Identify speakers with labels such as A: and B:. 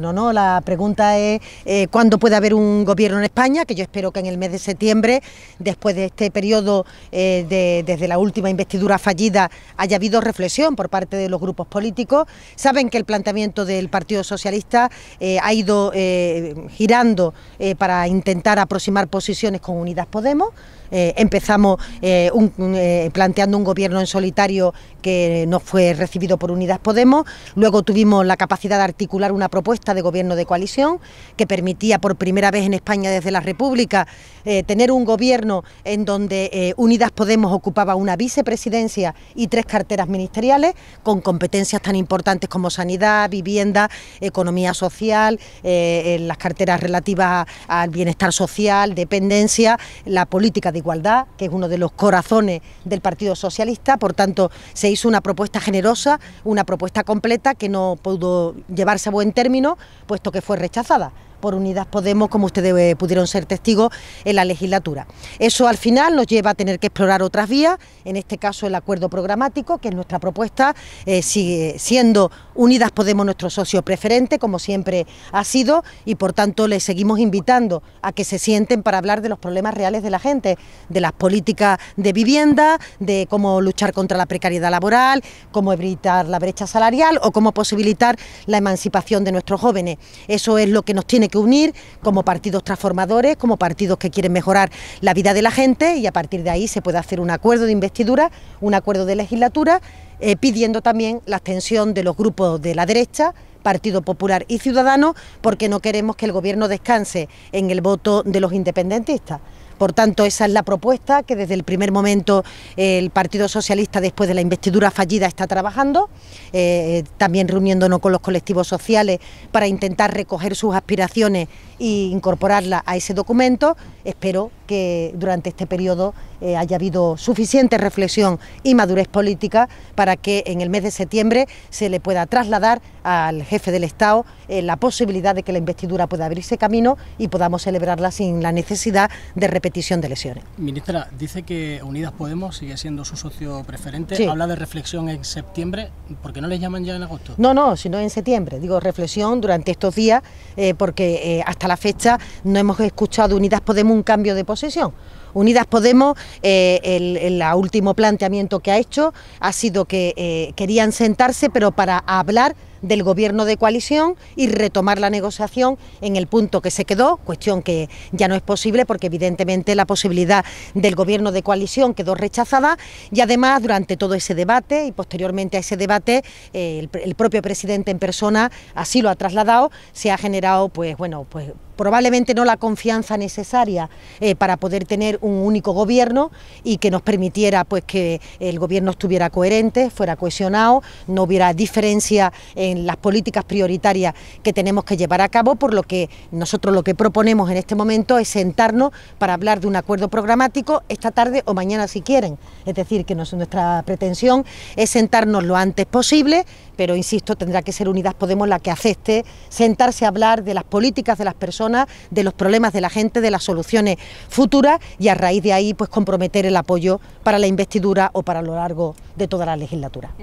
A: ¿no? La pregunta es eh, cuándo puede haber un gobierno en España, que yo espero que en el mes de septiembre, después de este periodo eh, desde la última investidura fallida, haya habido reflexión por parte de los grupos políticos. Saben que el planteamiento del Partido Socialista eh, ha ido girando para intentar aproximar posiciones con Unidas Podemos. empezamos planteando un gobierno en solitario que no fue recibido por Unidas Podemos, luego tuvimos la capacidad de articular una propuesta de gobierno de coalición que permitía por primera vez en España desde la República eh, tener un gobierno en donde eh, Unidas Podemos ocupaba una vicepresidencia y tres carteras ministeriales con competencias tan importantes como sanidad, vivienda, economía social, eh, las carteras relativas al bienestar social, dependencia, la política de igualdad, que es uno de los corazones del Partido Socialista. Por tanto, se hizo una propuesta generosa, una propuesta completa que no pudo llevarse a buen término puesto que fue rechazada por Unidas Podemos, como ustedes eh, pudieron ser testigos en la legislatura. Eso al final nos lleva a tener que explorar otras vías, en este caso el acuerdo programático, que es nuestra propuesta, eh, sigue siendo Unidas Podemos nuestro socio preferente, como siempre ha sido, y por tanto les seguimos invitando a que se sienten para hablar de los problemas reales de la gente, de las políticas de vivienda, de cómo luchar contra la precariedad laboral, cómo evitar la brecha salarial o cómo posibilitar la emancipación de nuestros jóvenes. Eso es lo que nos tiene que unir como partidos transformadores, como partidos que quieren mejorar la vida de la gente y a partir de ahí se puede hacer un acuerdo de investidura, un acuerdo de legislatura eh, pidiendo también la abstención de los grupos de la derecha, Partido Popular y Ciudadanos, porque no queremos que el Gobierno descanse en el voto de los independentistas. Por tanto, esa es la propuesta que desde el primer momento eh, el Partido Socialista, después de la investidura fallida, está trabajando, eh, también reuniéndonos con los colectivos sociales para intentar recoger sus aspiraciones e incorporarlas a ese documento. Espero que durante este periodo eh, haya habido suficiente reflexión y madurez política para que en el mes de septiembre se le pueda trasladar al jefe del Estado eh, la posibilidad de que la investidura pueda abrirse camino y podamos celebrarla sin la necesidad de repetición de lesiones. Ministra, dice que Unidas Podemos sigue siendo su socio preferente. Habla de reflexión en septiembre. ¿Por qué no les llaman ya en agosto? No, no, sino en septiembre. Digo, reflexión durante estos días, eh, porque hasta la fecha no hemos escuchado Unidas Podemos un cambio de posición Unidas Podemos, eh, el, último planteamiento que ha hecho ha sido que eh, querían sentarse, pero para hablar del gobierno de coalición y retomar la negociación en el punto que se quedó, cuestión que ya no es posible porque evidentemente la posibilidad del gobierno de coalición quedó rechazada y además durante todo ese debate y posteriormente a ese debate eh, el, propio presidente en persona así lo ha trasladado, se ha generado pues bueno, pues probablemente no la confianza necesaria eh, para poder tener un único gobierno y que nos permitiera pues que el gobierno estuviera coherente, fuera cohesionado, no hubiera diferencia en las políticas prioritarias que tenemos que llevar a cabo, por lo que nosotros lo que proponemos en este momento es sentarnos para hablar de un acuerdo programático esta tarde o mañana si quieren. Es decir, que nuestra pretensión es sentarnos lo antes posible, pero insisto, tendrá que ser Unidas Podemos la que acepte sentarse a hablar de las políticas de las personas, de los problemas de la gente, de las soluciones futuras y a raíz de ahí pues comprometer el apoyo para la investidura o para lo largo de toda la legislatura.